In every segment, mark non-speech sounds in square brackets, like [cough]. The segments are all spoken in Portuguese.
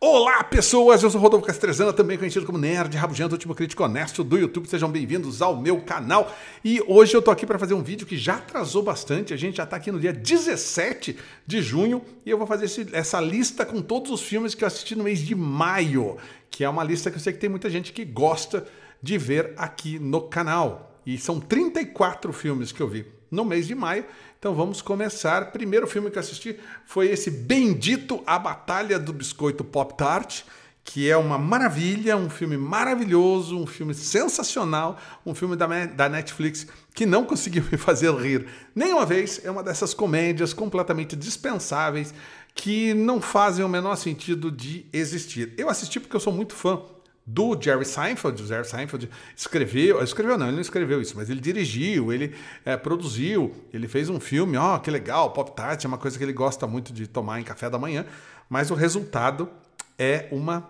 Olá, pessoas! Eu sou Rodolfo Castrezana, também conhecido como Nerd Rabugento, último crítico honesto do YouTube. Sejam bem-vindos ao meu canal. E hoje eu tô aqui para fazer um vídeo que já atrasou bastante. A gente já tá aqui no dia 17 de junho e eu vou fazer esse, essa lista com todos os filmes que eu assisti no mês de maio, que é uma lista que eu sei que tem muita gente que gosta de ver aqui no canal. E são 34 filmes que eu vi no mês de maio. Então vamos começar. Primeiro filme que assisti foi esse Bendito A Batalha do Biscoito Pop Tart, que é uma maravilha, um filme maravilhoso, um filme sensacional, um filme da, da Netflix que não conseguiu me fazer rir nenhuma vez. É uma dessas comédias completamente dispensáveis que não fazem o menor sentido de existir. Eu assisti porque eu sou muito fã do Jerry Seinfeld. O Jerry Seinfeld escreveu, escreveu não, ele não escreveu isso, mas ele dirigiu, ele é, produziu, ele fez um filme, ó, oh, que legal, Pop Tart é uma coisa que ele gosta muito de tomar em café da manhã, mas o resultado é uma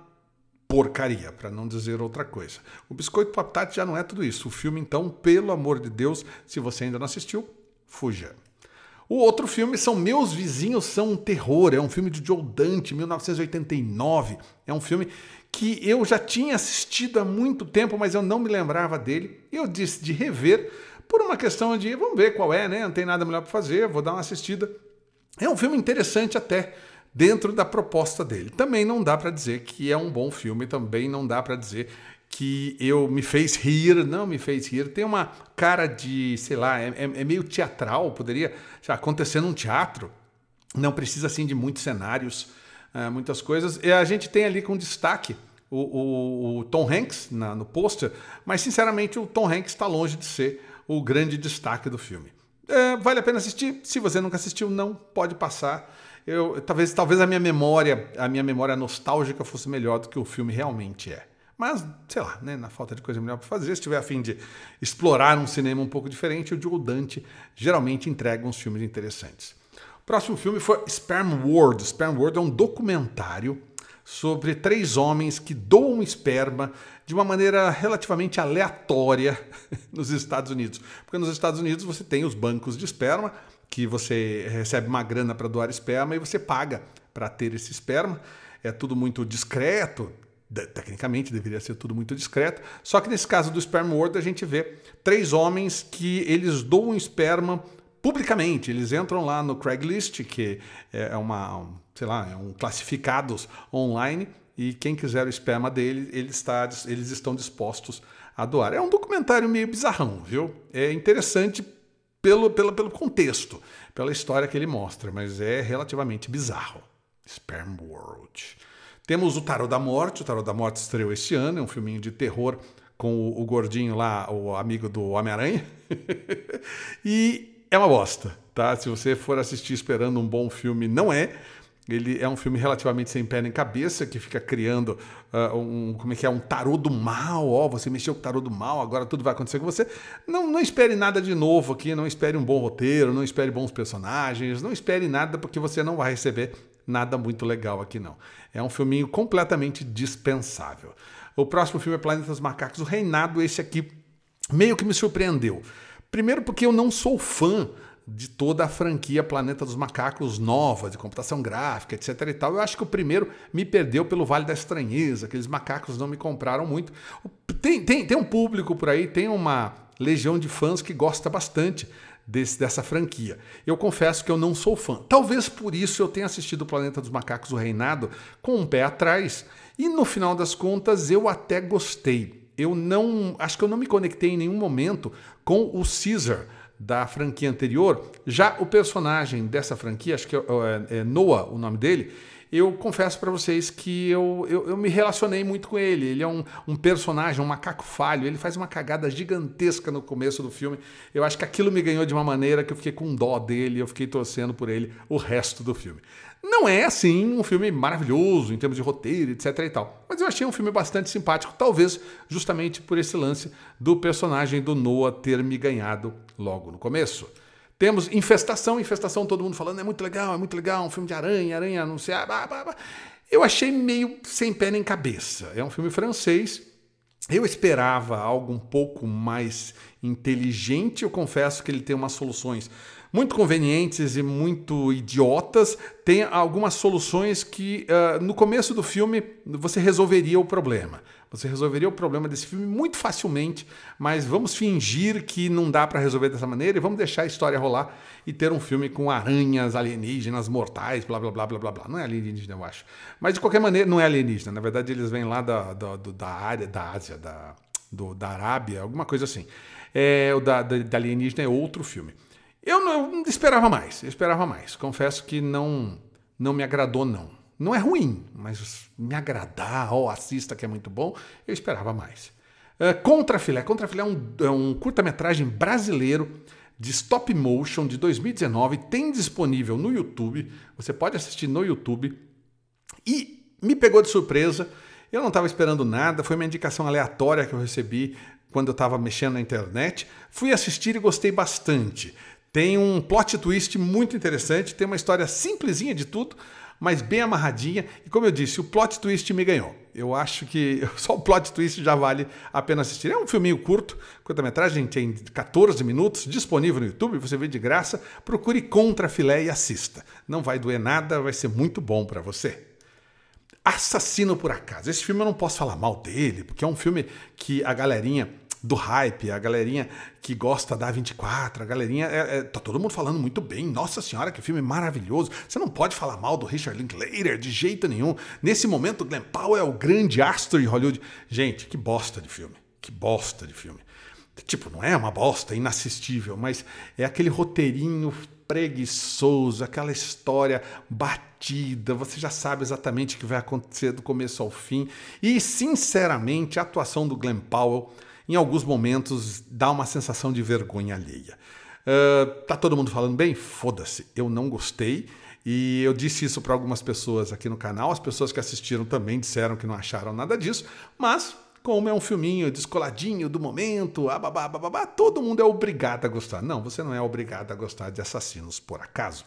porcaria, para não dizer outra coisa. O biscoito Pop Tart já não é tudo isso. O filme, então, pelo amor de Deus, se você ainda não assistiu, fuja. O outro filme são Meus Vizinhos São um Terror. É um filme de Joe Dante, 1989. É um filme que eu já tinha assistido há muito tempo, mas eu não me lembrava dele. Eu disse de rever por uma questão de vamos ver qual é, né? Não tem nada melhor para fazer, vou dar uma assistida. É um filme interessante até dentro da proposta dele. Também não dá para dizer que é um bom filme, também não dá para dizer que eu me fez rir, não me fez rir. Tem uma cara de, sei lá, é, é, é meio teatral, poderia acontecer num teatro. Não precisa assim de muitos cenários é, muitas coisas. E a gente tem ali com destaque o, o, o Tom Hanks na, no pôster, mas sinceramente o Tom Hanks está longe de ser o grande destaque do filme. É, vale a pena assistir. Se você nunca assistiu, não pode passar. Eu, talvez, talvez a minha memória, a minha memória nostálgica fosse melhor do que o filme realmente é. Mas, sei lá, né, na falta de coisa melhor para fazer, se tiver a fim de explorar um cinema um pouco diferente, o Joe Dante geralmente entrega uns filmes interessantes. Próximo filme foi Sperm World. Sperm World é um documentário sobre três homens que doam esperma de uma maneira relativamente aleatória [laughs] nos Estados Unidos. Porque nos Estados Unidos você tem os bancos de esperma, que você recebe uma grana para doar esperma e você paga para ter esse esperma. É tudo muito discreto, tecnicamente deveria ser tudo muito discreto. Só que nesse caso do Sperm World a gente vê três homens que eles doam esperma publicamente. Eles entram lá no Craigslist, que é, é uma, sei lá, é um classificados online, e quem quiser o esperma dele, ele está, eles estão dispostos a doar. É um documentário meio bizarrão, viu? É interessante pelo, pelo, pelo contexto, pela história que ele mostra, mas é relativamente bizarro. Sperm World. Temos o Tarot da Morte. O Tarot da Morte estreou este ano, é um filminho de terror com o, o gordinho lá, o amigo do Homem-Aranha. [laughs] e é uma bosta, tá? Se você for assistir esperando um bom filme, não é. Ele é um filme relativamente sem pé nem cabeça, que fica criando uh, um, como é que é, um tarô do mal, ó, oh, você mexeu com o tarô do mal, agora tudo vai acontecer com você. Não, não espere nada de novo aqui, não espere um bom roteiro, não espere bons personagens, não espere nada porque você não vai receber nada muito legal aqui não. É um filminho completamente dispensável. O próximo filme é Planeta dos Macacos, o Reinado, esse aqui meio que me surpreendeu. Primeiro, porque eu não sou fã de toda a franquia Planeta dos Macacos nova, de computação gráfica, etc e tal. Eu acho que o primeiro me perdeu pelo Vale da Estranheza, aqueles macacos não me compraram muito. Tem, tem, tem um público por aí, tem uma legião de fãs que gosta bastante desse, dessa franquia. Eu confesso que eu não sou fã. Talvez por isso eu tenha assistido Planeta dos Macacos, o Reinado, com um pé atrás. E no final das contas eu até gostei eu não. Acho que eu não me conectei em nenhum momento com o Caesar da franquia anterior. Já o personagem dessa franquia, acho que é, é, é Noah o nome dele, eu confesso para vocês que eu, eu, eu, me relacionei muito com ele. Ele é um, um, personagem, um macaco falho. Ele faz uma cagada gigantesca no começo do filme. Eu acho que aquilo me ganhou de uma maneira que eu fiquei com dó dele. Eu fiquei torcendo por ele o resto do filme. Não é assim um filme maravilhoso em termos de roteiro, etc e tal, mas eu achei um filme bastante simpático, talvez justamente por esse lance do personagem do Noah ter me ganhado logo no começo. Temos Infestação, Infestação, todo mundo falando, é muito legal, é muito legal, um filme de aranha, aranha anunciar, blá, blá, blá. Eu achei meio sem pé nem cabeça. É um filme francês, eu esperava algo um pouco mais inteligente, eu confesso que ele tem umas soluções muito convenientes e muito idiotas, tem algumas soluções que uh, no começo do filme você resolveria o problema. Você resolveria o problema desse filme muito facilmente, mas vamos fingir que não dá para resolver dessa maneira e vamos deixar a história rolar e ter um filme com aranhas, alienígenas, mortais, blá blá blá blá blá. blá. Não é alienígena, eu acho. Mas de qualquer maneira, não é alienígena. Na verdade, eles vêm lá da, da, da área da Ásia, da, do, da Arábia, alguma coisa assim. É, o da, da, da alienígena é outro filme. Eu não eu esperava mais, eu esperava mais. Confesso que não não me agradou não. Não é ruim, mas me agradar, ou oh, assista que é muito bom, eu esperava mais. Uh, é, Contra Filé. Contra Filé é um, é um curta-metragem brasileiro de stop motion de 2019, tem disponível no YouTube, você pode assistir no YouTube. E me pegou de surpresa, eu não estava esperando nada, foi uma indicação aleatória que eu recebi quando eu estava mexendo na internet. Fui assistir e gostei bastante. Tem um plot twist muito interessante, tem uma história simplesinha de tudo, mas bem amarradinha. E como eu disse, o plot twist me ganhou. Eu acho que [laughs] só o plot twist já vale a pena assistir. É um filminho curto, curta-metragem, tem 14 minutos, disponível no YouTube, você vê de graça. Procure Contra Filé e assista. Não vai doer nada, vai ser muito bom para você. Assassino por Acaso. Esse filme eu não posso falar mal dele, porque é um filme que a galerinha do hype, a galerinha que gosta da 24, a galerinha. É, é, tá todo mundo falando muito bem. Nossa senhora, que filme maravilhoso. Você não pode falar mal do Richard Linklater de jeito nenhum. Nesse momento, Glenn Powell é o grande astro de Hollywood. Gente, que bosta de filme. Que bosta de filme. Tipo, não é uma bosta, é inassistível, mas é aquele roteirinho preguiçoso, aquela história batida, você já sabe exatamente o que vai acontecer do começo ao fim. E, sinceramente, a atuação do Glenn Powell em alguns momentos dá uma sensação de vergonha alheia. Uh, tá todo mundo falando bem? Foda-se, eu não gostei. E eu disse isso para algumas pessoas aqui no canal. As pessoas que assistiram também disseram que não acharam nada disso, mas como é um filminho descoladinho do momento, ababá, ah, ababá, todo mundo é obrigado a gostar. Não, você não é obrigado a gostar de assassinos por acaso.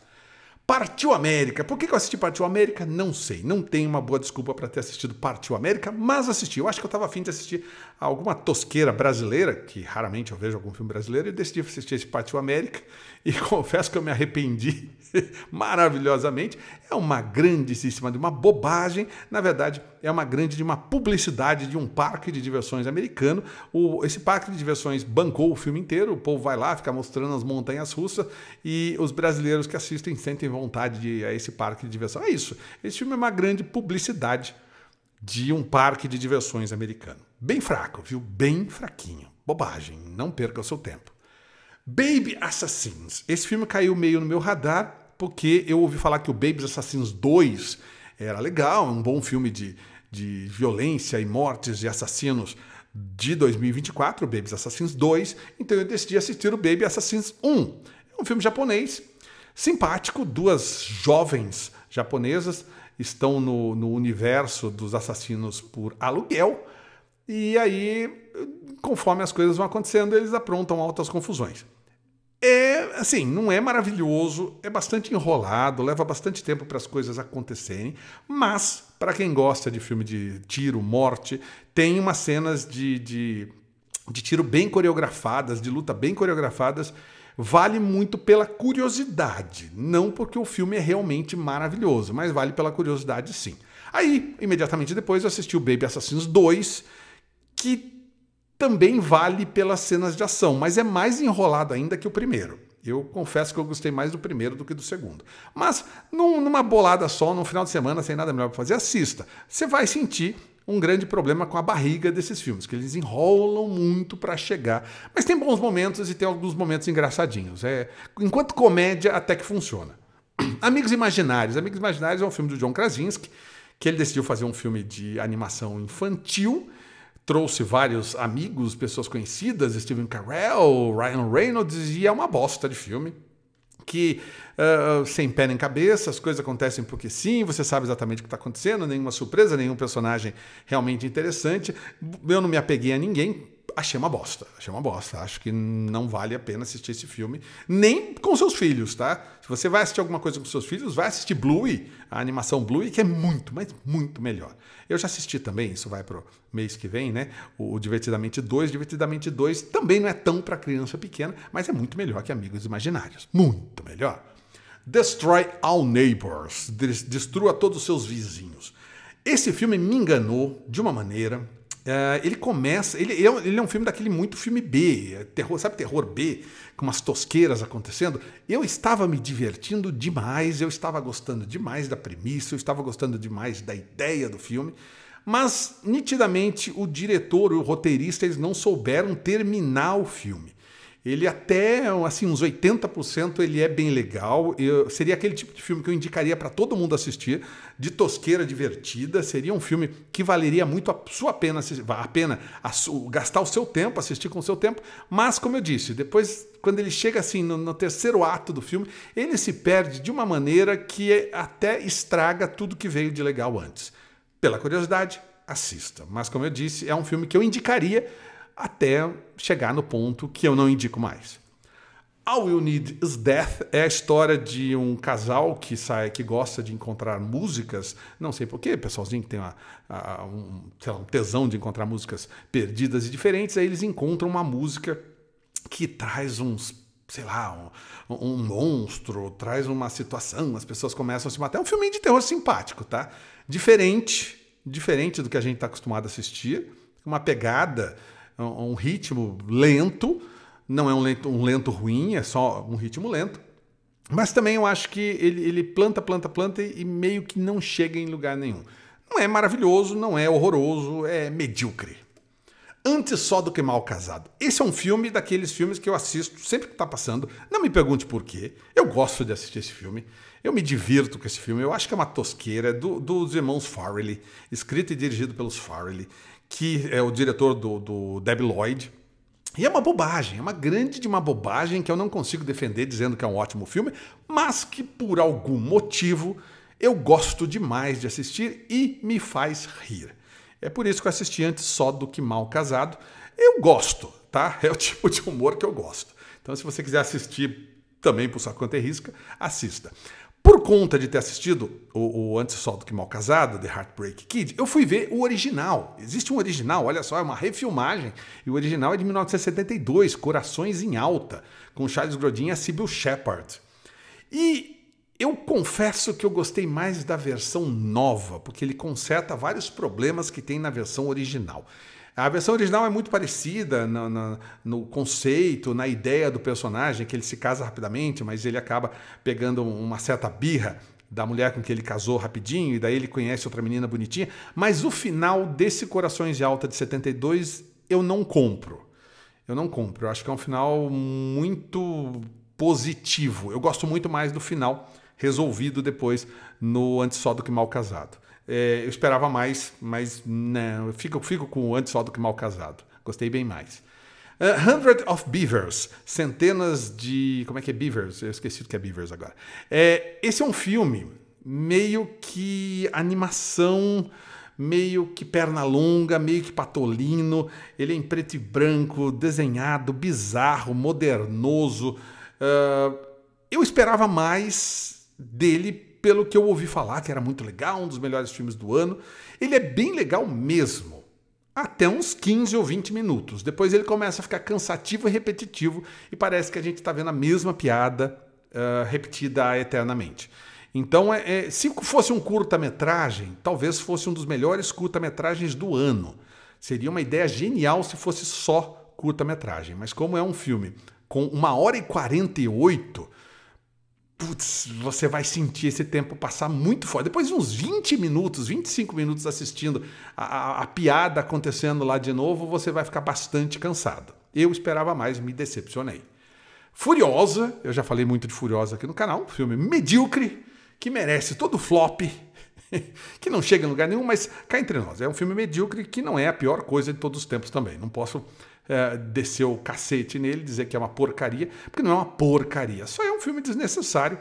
Partiu América. Por que eu assisti Partiu América? Não sei. Não tenho uma boa desculpa para ter assistido Partiu América, mas assisti. Eu acho que eu estava afim de assistir alguma tosqueira brasileira, que raramente eu vejo algum filme brasileiro, e decidi assistir esse Partiu América. [laughs] E confesso que eu me arrependi [laughs] maravilhosamente. É uma grandíssima de uma bobagem. Na verdade, é uma grande de uma publicidade de um parque de diversões americano. O, esse parque de diversões bancou o filme inteiro, o povo vai lá, fica mostrando as montanhas russas e os brasileiros que assistem sentem vontade de ir a esse parque de diversão. É isso. Esse filme é uma grande publicidade de um parque de diversões americano. Bem fraco, viu? Bem fraquinho. Bobagem, não perca o seu tempo. Baby Assassins. Esse filme caiu meio no meu radar porque eu ouvi falar que o Baby Assassins 2 era legal, é um bom filme de, de violência e mortes e assassinos de 2024, Baby Assassins 2, então eu decidi assistir o Baby Assassins 1. É um filme japonês, simpático, duas jovens japonesas estão no, no universo dos assassinos por aluguel, e aí, conforme as coisas vão acontecendo, eles aprontam altas confusões assim, não é maravilhoso, é bastante enrolado, leva bastante tempo para as coisas acontecerem, mas para quem gosta de filme de tiro, morte, tem umas cenas de, de, de tiro bem coreografadas, de luta bem coreografadas vale muito pela curiosidade, não porque o filme é realmente maravilhoso, mas vale pela curiosidade sim. Aí, imediatamente depois, eu assisti o Baby Assassins 2, que também vale pelas cenas de ação, mas é mais enrolado ainda que o primeiro. Eu confesso que eu gostei mais do primeiro do que do segundo. Mas num, numa bolada só, num final de semana, sem nada melhor para fazer, assista. Você vai sentir um grande problema com a barriga desses filmes, que eles enrolam muito para chegar. Mas tem bons momentos e tem alguns momentos engraçadinhos. É, enquanto comédia, até que funciona. [clears throat] Amigos Imaginários. Amigos Imaginários é um filme do John Krasinski, que ele decidiu fazer um filme de animação infantil trouxe vários amigos, pessoas conhecidas, Steven Carell, Ryan Reynolds, e é uma bosta de filme. Que uh, sem pé nem cabeça, as coisas acontecem porque sim, você sabe exatamente o que está acontecendo, nenhuma surpresa, nenhum personagem realmente interessante. Eu não me apeguei a ninguém, achei uma bosta, achei uma bosta. Acho que não vale a pena assistir esse filme, nem com seus filhos, tá? você vai assistir alguma coisa com seus filhos, vai assistir Bluey, a animação Bluey, que é muito, mas muito melhor. Eu já assisti também, isso vai pro mês que vem, né? O Divertidamente 2, Divertidamente 2 também não é tão para criança pequena, mas é muito melhor que Amigos Imaginários. Muito melhor. Destroy All Neighbors, destrua todos os seus vizinhos. Esse filme me enganou de uma maneira Uh, ele começa. Ele, ele é, um, ele, é um, filme daquele muito filme B, é terror, sabe, terror B, com umas tosqueiras acontecendo. Eu estava me divertindo demais, eu estava gostando demais da premissa, eu estava gostando demais da ideia do filme. Mas, nitidamente, o diretor e o roteirista eles não souberam terminar o filme. Ele até assim uns 80% ele é bem legal. Eu, seria aquele tipo de filme que eu indicaria para todo mundo assistir, de tosqueira divertida. Seria um filme que valeria muito a sua pena, a pena a su, gastar o seu tempo, assistir com o seu tempo. Mas como eu disse, depois quando ele chega assim no, no terceiro ato do filme, ele se perde de uma maneira que é, até estraga tudo que veio de legal antes. Pela curiosidade, assista. Mas como eu disse, é um filme que eu indicaria até chegar no ponto que eu não indico mais. All You Need Is Death é a história de um casal que sai, que gosta de encontrar músicas, não sei porquê, pessoalzinho que tem uma, um, lá, um tesão de encontrar músicas perdidas e diferentes, aí eles encontram uma música que traz uns sei lá, um, um, monstro, traz uma situação, as pessoas começam a se matar. É um filme de terror simpático, tá? Diferente, diferente do que a gente está acostumado a assistir, uma pegada é é um ritmo lento, não é um lento, um lento ruim, é só um ritmo lento. Mas também eu acho que ele, ele planta, planta, planta e meio que não chega em lugar nenhum. Não é maravilhoso, não é horroroso, é medíocre. Antes só do que mal casado. Esse é um filme daqueles filmes que eu assisto sempre que está passando. Não me pergunte por quê. Eu gosto de assistir esse filme. Eu me divirto com esse filme. Eu acho que é uma tosqueira do, dos irmãos Farrelly, escrito e dirigido pelos Farrelly que é o diretor do, do Deb Lloyd. E é uma bobagem, é uma grande de uma bobagem que eu não consigo defender dizendo que é um ótimo filme, mas que por algum motivo eu gosto demais de assistir e me faz rir. É por isso que eu assisti antes só do que Mal Casado. Eu gosto, tá? [laughs] É o tipo de humor que eu gosto. Então, se você quiser assistir também por sua conta e é risca, assista. Por conta de ter assistido o, o Antes Só do Que Mal Casado, The Heartbreak Kid, eu fui ver o original. Existe um original, olha só, é uma refilmagem. E o original é de 1972, Corações em Alta, com Charles Grodin e a Sybil Shepard. E eu confesso que eu gostei mais da versão nova, porque ele conserta vários problemas que tem na versão original. A versão original é muito parecida no, no, no, conceito, na ideia do personagem, que ele se casa rapidamente, mas ele acaba pegando uma certa birra da mulher com que ele casou rapidinho, e daí ele conhece outra menina bonitinha. Mas o final desse Corações de Alta de 72 eu não compro. Eu não compro. Eu acho que é um final muito positivo. Eu gosto muito mais do final resolvido depois no Antissó do que Mal Casado. É, eu esperava mais, mas não. Eu fico, fico com Antes Só do que Mal Casado. Gostei bem mais. Uh, Hundred of Beavers, centenas de. Como é que é Beavers? Eu esqueci do que é Beavers agora. É, esse é um filme meio que animação, meio que perna longa, meio que patolino. Ele é em preto e branco, desenhado, bizarro, modernoso. Uh, eu esperava mais dele pelo que eu ouvi falar, que era muito legal, um dos melhores filmes do ano. Ele é bem legal mesmo. Até uns 15 ou 20 minutos. Depois ele começa a ficar cansativo e repetitivo e parece que a gente está vendo a mesma piada uh, repetida eternamente. Então, é, é, se fosse um curta-metragem, talvez fosse um dos melhores curta-metragens do ano. Seria uma ideia genial se fosse só curta-metragem. Mas como é um filme com uma hora e 48, putz, você vai sentir esse tempo passar muito fora. Depois de uns 20 minutos, 25 minutos assistindo a, a, a, piada acontecendo lá de novo, você vai ficar bastante cansado. Eu esperava mais, me decepcionei. Furiosa, eu já falei muito de Furiosa aqui no canal, um filme medíocre, que merece todo flop, [laughs] que não chega em lugar nenhum, mas cá entre nós, é um filme medíocre que não é a pior coisa de todos os tempos também. Não posso é, descer o cacete nele, dizer que é uma porcaria, porque não é uma porcaria, só é um filme desnecessário,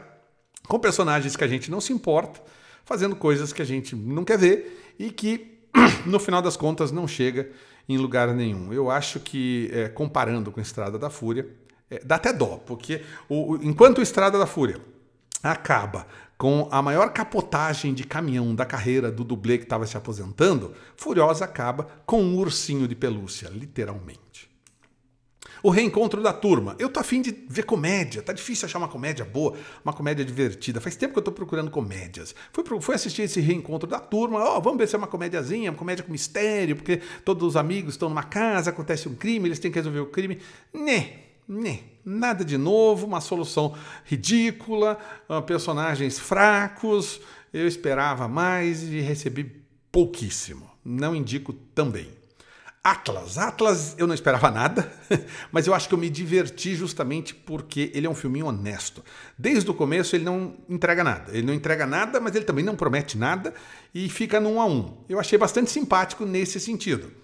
com personagens que a gente não se importa, fazendo coisas que a gente não quer ver e que, [clears throat] no final das contas, não chega em lugar nenhum. Eu acho que, é, comparando com Estrada da Fúria, é, dá até dó, porque o, enquanto Estrada da Fúria acaba com a maior capotagem de caminhão da carreira do dublê que estava se aposentando, Furiosa acaba com um ursinho de pelúcia, literalmente. O reencontro da turma. Eu tô afim de ver comédia. Tá difícil achar uma comédia boa, uma comédia divertida. Faz tempo que eu tô procurando comédias. Fui, pro, fui assistir esse reencontro da turma. Ó, oh, vamos ver se é uma comédiazinha, uma comédia com mistério, porque todos os amigos estão numa casa, acontece um crime, eles têm que resolver o crime. Né, né nada de novo, uma solução ridícula, ah, personagens fracos. Eu esperava mais e recebi pouquíssimo. Não indico também. Atlas. Atlas eu não esperava [laughs] nada, mas eu acho que eu me diverti justamente porque ele é um filminho honesto. Desde o começo ele não entrega nada. Ele não entrega nada, mas ele também não promete nada e fica num a um. Eu achei bastante simpático nesse sentido.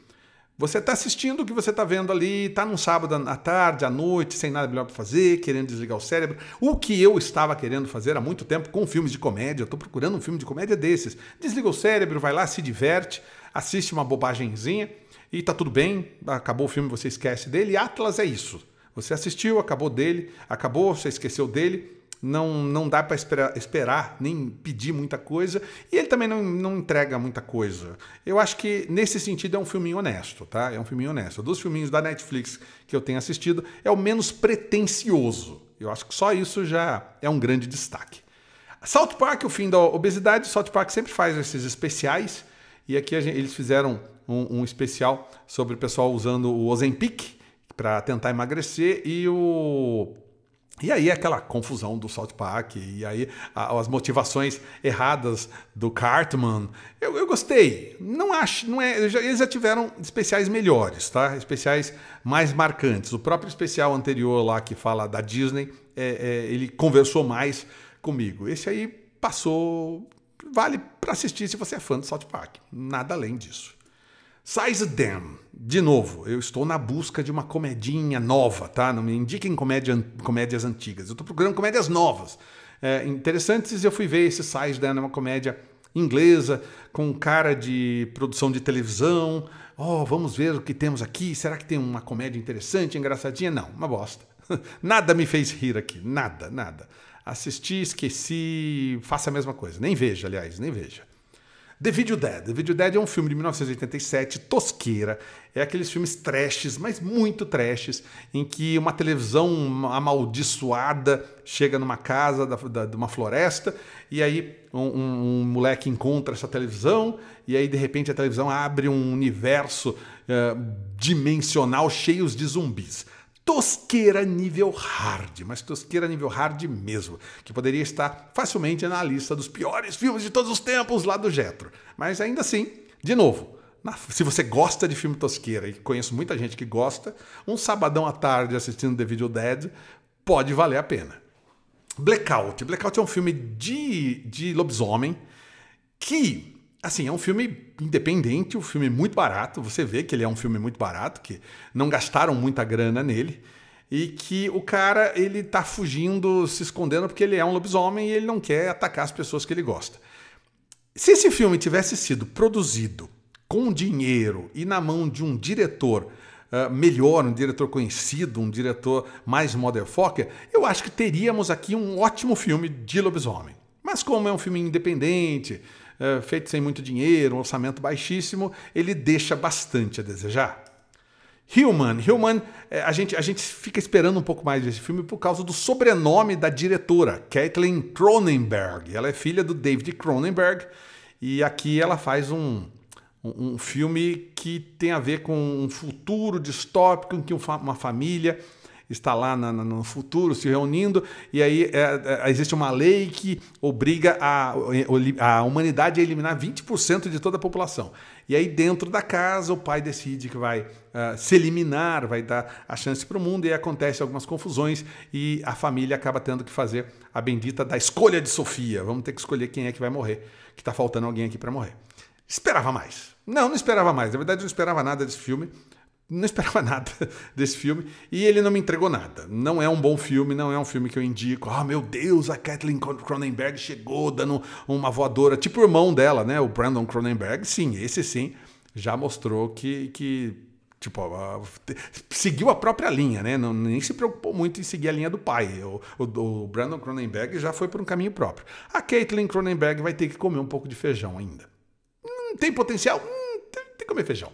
Você está assistindo o que você está vendo ali, está num sábado à tarde, à noite, sem nada melhor para fazer, querendo desligar o cérebro. O que eu estava querendo fazer há muito tempo com filmes de comédia, estou procurando um filme de comédia desses. Desliga o cérebro, vai lá, se diverte, assiste uma bobagemzinha e tá tudo bem, acabou o filme, você esquece dele. E Atlas é isso. Você assistiu, acabou dele, acabou, você esqueceu dele não, não dá para esperar, esperar, nem pedir muita coisa, e ele também não, não entrega muita coisa. Eu acho que nesse sentido é um filminho honesto, tá? É um filminho honesto. Dos filminhos da Netflix que eu tenho assistido, é o menos pretensioso. Eu acho que só isso já é um grande destaque. South Park, o fim da obesidade, South Park sempre faz esses especiais, e aqui gente, eles fizeram um, um, especial sobre o pessoal usando o Ozempic para tentar emagrecer e o e aí aquela confusão do South Park, e aí as motivações erradas do Cartman. Eu, eu gostei. Não acho, não é, eles já tiveram especiais melhores, tá? Especiais mais marcantes. O próprio especial anterior lá que fala da Disney, é, é, ele conversou mais comigo. Esse aí passou, vale para assistir se você é fã do South Park. Nada além disso. Size Them. De novo, eu estou na busca de uma comedinha nova, tá? Não me indiquem comédia, comédias antigas. Eu estou procurando comédias novas. É, interessantes, eu fui ver esse Size Them, é uma comédia inglesa, com cara de produção de televisão. Oh, vamos ver o que temos aqui. Será que tem uma comédia interessante, engraçadinha? Não, uma bosta. [laughs] Nada me fez rir aqui. Nada, nada. Assisti, esqueci, faça a mesma coisa. Nem veja, aliás, nem veja. The Video Dead. The Video Dead é um filme de 1987, tosqueira. É aqueles filmes trashes, mas muito trashes, em que uma televisão amaldiçoada chega numa casa da, da, de uma floresta e aí um, um, um, moleque encontra essa televisão e aí de repente a televisão abre um universo uh, dimensional cheio de zumbis tosqueira nível hard, mas tosqueira nível hard mesmo, que poderia estar facilmente na lista dos piores filmes de todos os tempos lá do Jetro. Mas ainda assim, de novo, se você gosta de filme tosqueira, e conheço muita gente que gosta, um sabadão à tarde assistindo The Video Dead pode valer a pena. Blackout. Blackout é um filme de, de lobisomem que assim, é um filme independente, um filme muito barato. Você vê que ele é um filme muito barato, que não gastaram muita grana nele. E que o cara, ele tá fugindo, se escondendo, porque ele é um lobisomem e ele não quer atacar as pessoas que ele gosta. Se esse filme tivesse sido produzido com dinheiro e na mão de um diretor uh, melhor, um diretor conhecido, um diretor mais motherfucker, eu acho que teríamos aqui um ótimo filme de lobisomem. Mas como é um filme independente, eh, feito sem muito dinheiro, um orçamento baixíssimo, ele deixa bastante a desejar. Human. Human, eh, a gente, a gente fica esperando um pouco mais desse filme por causa do sobrenome da diretora, Kathleen Cronenberg. Ela é filha do David Cronenberg e aqui ela faz um, um, um filme que tem a ver com um futuro distópico em que uma família está lá na, no futuro se reunindo, e aí é, é, existe uma lei que obriga a, a humanidade a eliminar 20% de toda a população. E aí, dentro da casa, o pai decide que vai uh, se eliminar, vai dar a chance para o mundo, e acontece algumas confusões, e a família acaba tendo que fazer a bendita da escolha de Sofia. Vamos ter que escolher quem é que vai morrer, que está faltando alguém aqui para morrer. Esperava mais. Não, não esperava mais. Na verdade, não esperava nada desse filme não esperava [laughs] nada desse filme e ele não me entregou nada. Não é um bom filme, não é um filme que eu indico. Ah, oh, meu Deus, a Kathleen Cronenberg chegou dando uma voadora, tipo o irmão dela, né? O Brandon Cronenberg. Sim, esse sim já mostrou que, que tipo, seguiu a própria linha, né? Não, nem se preocupou muito em seguir a linha do pai. O, o, o Brandon Cronenberg já foi por um caminho próprio. A Kathleen Cronenberg vai ter que comer um pouco de feijão ainda. Hum, tem potencial? Hum, tem, tem que comer feijão.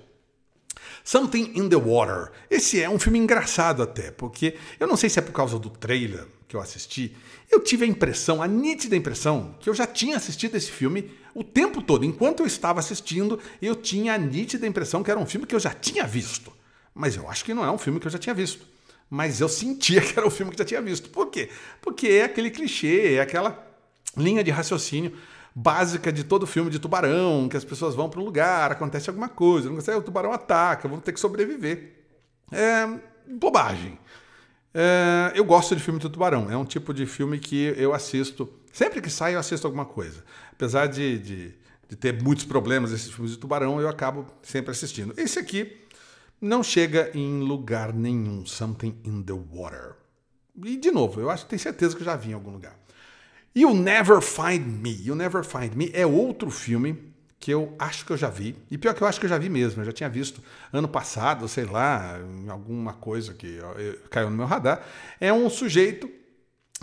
Something in the Water. Esse é um filme engraçado até, porque eu não sei se é por causa do trailer que eu assisti, eu tive a impressão, a nítida impressão, que eu já tinha assistido esse filme o tempo todo. Enquanto eu estava assistindo, eu tinha a nítida impressão que era um filme que eu já tinha visto. Mas eu acho que não é um filme que eu já tinha visto. Mas eu sentia que era um filme que eu já tinha visto. Por quê? Porque é aquele clichê, é aquela linha de raciocínio básica de todo filme de tubarão, que as pessoas vão para um lugar, acontece alguma coisa, não sei, o tubarão ataca, vamos ter que sobreviver. É bobagem. É, eu gosto de filme do tubarão, é um tipo de filme que eu assisto. Sempre que sai, eu assisto alguma coisa. Apesar de, de, de ter muitos problemas esses filmes de tubarão, eu acabo sempre assistindo. Esse aqui não chega em lugar nenhum. Something in the water. E, de novo, eu acho que tenho certeza que eu já vi em algum lugar. E o Never Find Me. O Never Find Me é outro filme que eu acho que eu já vi. E pior que eu acho que eu já vi mesmo. Eu já tinha visto ano passado, sei lá, alguma coisa que caiu no meu radar. É um sujeito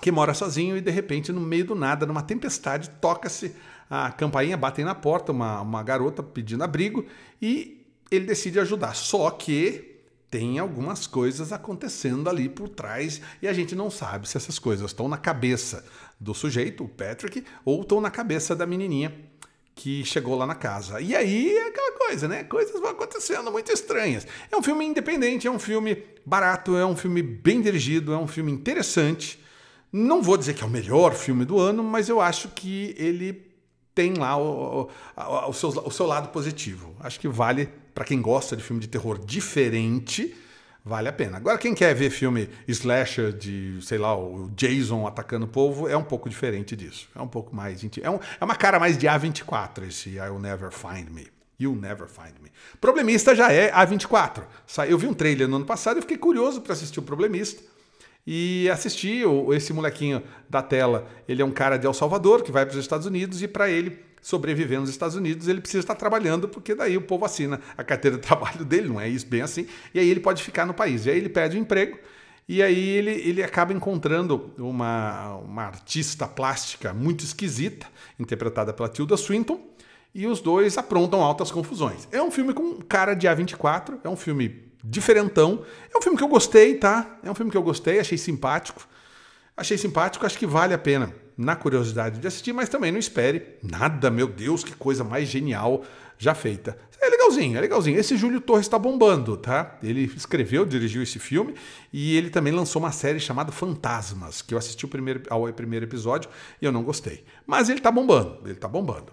que mora sozinho e de repente, no meio do nada, numa tempestade, toca-se a campainha, batem na porta, uma, uma garota pedindo abrigo e ele decide ajudar. Só que tem algumas coisas acontecendo ali por trás e a gente não sabe se essas coisas estão na cabeça do sujeito, o Patrick, ou estão na cabeça da menininha que chegou lá na casa. E aí é aquela coisa, né? Coisas vão acontecendo muito estranhas. É um filme independente, é um filme barato, é um filme bem dirigido, é um filme interessante. Não vou dizer que é o melhor filme do ano, mas eu acho que ele tem lá o, o, o, seu, o seu lado positivo. Acho que vale para quem gosta de filme de terror diferente, vale a pena. Agora, quem quer ver filme slasher de, sei lá, o Jason atacando o povo, é um pouco diferente disso. É um pouco mais. É, um, é uma cara mais de A24, esse I'll Never Find Me. You'll Never Find Me. Problemista já é A24. Eu vi um trailer no ano passado e fiquei curioso para assistir o Problemista. E assisti esse molequinho da tela. Ele é um cara de El Salvador que vai para os Estados Unidos e para ele sobreviver nos Estados Unidos, ele precisa estar trabalhando, porque daí o povo assina a carteira de [laughs] trabalho dele, não é isso bem assim, e aí ele pode ficar no país. E aí ele pede um emprego, e aí ele, ele acaba encontrando uma, uma artista plástica muito esquisita, interpretada pela Tilda Swinton, e os dois aprontam altas confusões. É um filme com cara de A24, é um filme diferentão, é um filme que eu gostei, tá? É um filme que eu gostei, achei simpático. Achei simpático, acho que vale a pena na curiosidade de assistir, mas também não espere nada, meu Deus, que coisa mais genial já feita. É legalzinho, é legalzinho. Esse Júlio Torres está bombando, tá? Ele escreveu, dirigiu esse filme e ele também lançou uma série chamada Fantasmas, que eu assisti o primeiro, ao primeiro episódio e eu não gostei. Mas ele está bombando, ele está bombando.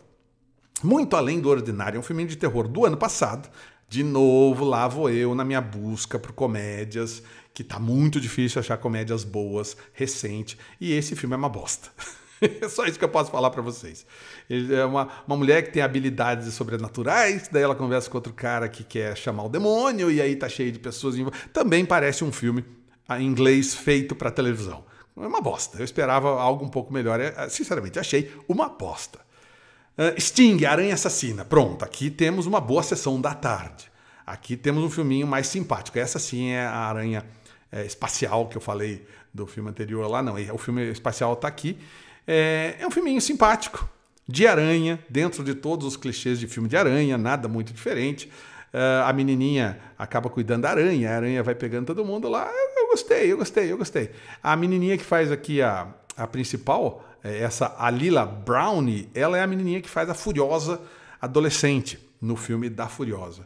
Muito além do ordinário, é um filme de terror do ano passado. De novo, lá vou eu na minha busca por comédias que tá muito difícil achar comédias boas, recente, e esse filme é uma bosta. [laughs] É só isso que eu posso falar para vocês. Ele é uma, uma mulher que tem habilidades sobrenaturais, daí ela conversa com outro cara que quer chamar o demônio, e aí tá cheio de pessoas. Também parece um filme ah, em inglês feito para televisão. É uma bosta. Eu esperava algo um pouco melhor. É, é, sinceramente, achei uma bosta. Uh, Sting, Aranha Assassina. Pronto, aqui temos uma boa sessão da tarde. Aqui temos um filminho mais simpático. Essa sim é a Aranha Assassina é, espacial que eu falei do filme anterior lá, não. É, o filme espacial está aqui. É, é um filminho simpático, de aranha, dentro de todos os clichês de filme de aranha, nada muito diferente. Uh, a menininha acaba cuidando da aranha, a aranha vai pegando todo mundo lá. Eu, eu gostei, eu gostei, eu gostei. A menininha que faz aqui a, a principal, é, essa Alila Brownie, ela é a menininha que faz a Furiosa adolescente no filme da Furiosa.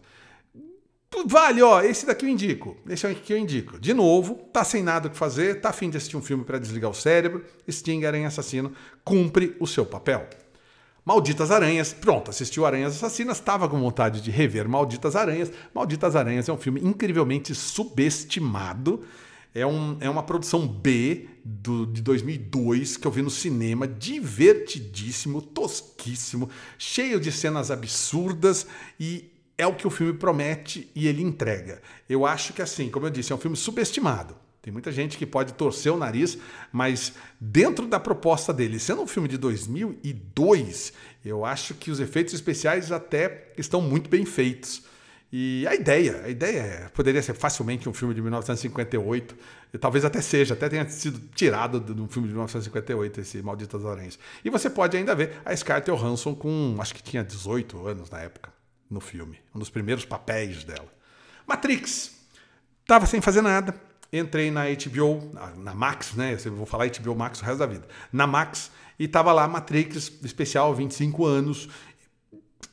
Vale, ó, esse daqui eu indico. Esse aqui eu indico. De novo, tá sem nada o que fazer, tá afim de assistir um filme para desligar o cérebro, Sting, Aranha Assassino, cumpre o seu papel. Malditas Aranhas, pronto, assistiu Aranhas Assassinas, estava com vontade de rever Malditas Aranhas. Malditas Aranhas é um filme incrivelmente subestimado. É, um, é uma produção B do, de 2002 que eu vi no cinema, divertidíssimo, tosquíssimo, cheio de cenas absurdas e é o que o filme promete e ele entrega. Eu acho que, assim, como eu disse, é um filme subestimado. Tem muita gente que pode torcer o nariz, mas dentro da proposta dele, sendo um filme de 2002, eu acho que os efeitos especiais até estão muito bem feitos. E a ideia, a ideia é, poderia ser facilmente um filme de 1958, talvez até seja, até tenha sido tirado de um filme de 1958, esse Malditas Aranhas. E você pode ainda ver a Scarlett Johansson com, acho que tinha 18 anos na época no filme, um dos primeiros papéis dela. Matrix. Tava sem fazer nada, entrei na HBO, na Max, né? Eu vou falar HBO Max o resto da vida. Na Max, e tava lá Matrix especial, 25 anos.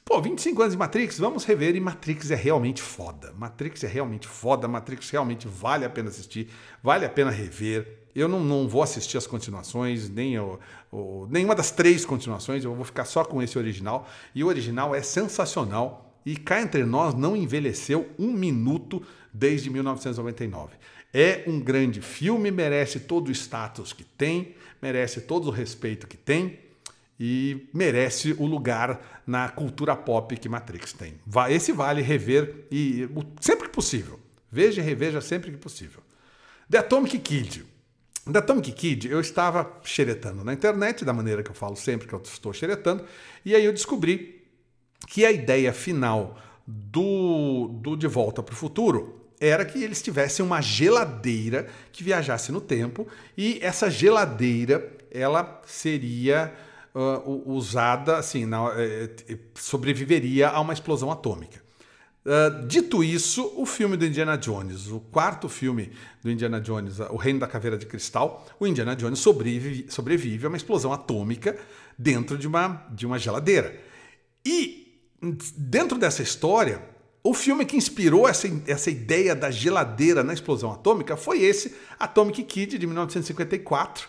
Pô, 25 anos de Matrix, vamos rever. E Matrix é realmente foda. Matrix é realmente foda. Matrix realmente vale a pena assistir, vale a pena rever. Eu não, não vou assistir as continuações, nem o, o, nenhuma das três continuações, eu vou ficar só com esse original. E o original é sensacional e cá entre nós não envelheceu um minuto desde 1999. É um grande filme, merece todo o status que tem, merece todo o respeito que tem e merece o lugar na cultura pop que Matrix tem. Esse vale rever e sempre que possível. Veja e reveja sempre que possível. The Atomic Kid. The Atomic Kid, eu estava xeretando na internet, da maneira que eu falo sempre que eu estou xeretando, e aí eu descobri que a ideia final do, do De Volta para o Futuro era que eles tivessem uma geladeira que viajasse no tempo e essa geladeira ela seria uh, usada assim na, é, é, sobreviveria a uma explosão atômica. Uh, dito isso, o filme do Indiana Jones, o quarto filme do Indiana Jones, O Reino da Caveira de Cristal, o Indiana Jones sobrevive, sobrevive a uma explosão atômica dentro de uma, de uma geladeira. E dentro dessa história, o filme que inspirou essa, essa ideia da geladeira na explosão atômica foi esse Atomic Kid de 1954,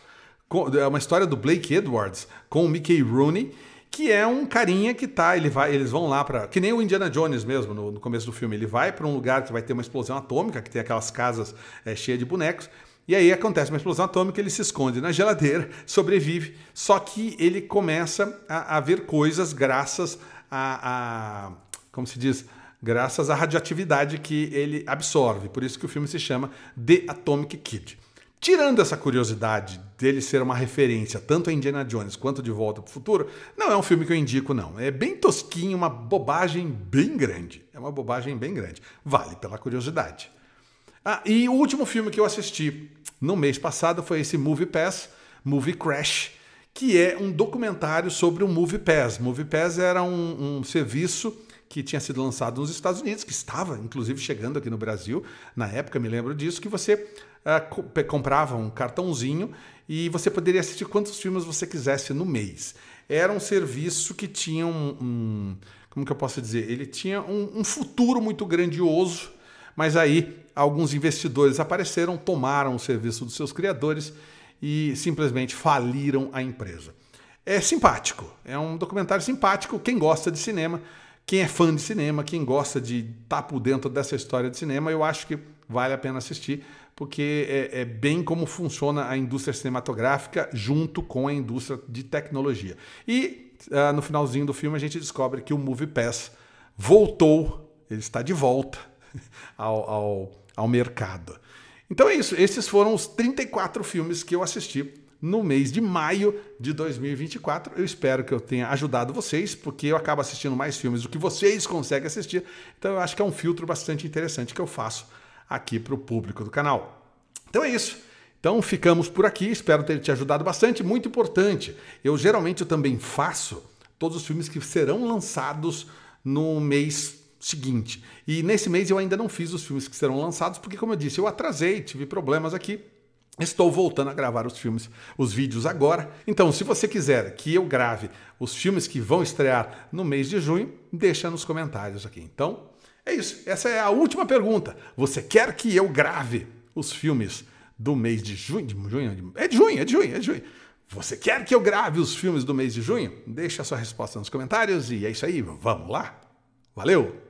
é uma história do Blake Edwards com o Mickey Rooney, que é um carinha que tá, ele vai, eles vão lá para, que nem o Indiana Jones mesmo no, no começo do filme, ele vai para um lugar que vai ter uma explosão atômica, que tem aquelas casas é, cheias de bonecos. E aí acontece uma explosão atômica, ele se esconde na geladeira, sobrevive, só que ele começa a, a ver coisas graças a, a como se diz, graças à radioatividade que ele absorve. Por isso que o filme se chama The Atomic Kid. Tirando essa curiosidade dele ser uma referência tanto a Indiana Jones quanto de Volta para o Futuro, não é um filme que eu indico, não. É bem tosquinho, uma bobagem bem grande. É uma bobagem bem grande. Vale pela curiosidade. Ah, e o último filme que eu assisti no mês passado foi esse Movie Pass, Movie Crash, que é um documentário sobre o MoviePass. MoviePass era um, um serviço que tinha sido lançado nos Estados Unidos, que estava inclusive chegando aqui no Brasil, na época me lembro disso, que você uh, comprava um cartãozinho e você poderia assistir quantos filmes você quisesse no mês. Era um serviço que tinha um. um como que eu posso dizer? Ele tinha um, um futuro muito grandioso, mas aí alguns investidores apareceram, tomaram o serviço dos seus criadores e simplesmente faliram a empresa. É simpático, é um documentário simpático. Quem gosta de cinema, quem é fã de cinema, quem gosta de estar tá por dentro dessa história de cinema, eu acho que vale a pena assistir, porque é, é, bem como funciona a indústria cinematográfica junto com a indústria de tecnologia. E uh, no finalzinho do filme a gente descobre que o Movie voltou, ele está de volta [laughs] ao, ao, ao mercado. Então é isso, esses foram os 34 filmes que eu assisti no mês de maio de 2024. Eu espero que eu tenha ajudado vocês, porque eu acabo assistindo mais filmes do que vocês conseguem assistir. Então eu acho que é um filtro bastante interessante que eu faço aqui para o público do canal. Então é isso. Então ficamos por aqui, espero ter te ajudado bastante. Muito importante, eu geralmente eu também faço todos os filmes que serão lançados no mês seguinte. E nesse mês eu ainda não fiz os filmes que serão lançados, porque, como eu disse, eu atrasei, tive problemas aqui. Estou voltando a gravar os filmes, os vídeos agora. Então, se você quiser que eu grave os filmes que vão estrear no mês de junho, deixa nos comentários aqui. Então, é isso. Essa é a última pergunta. Você quer que eu grave os filmes do mês de junho? De junho é de junho, é de junho, é de junho. Você quer que eu grave os filmes do mês de junho? Deixa a sua resposta nos comentários e é isso aí. Vamos lá? Valeu!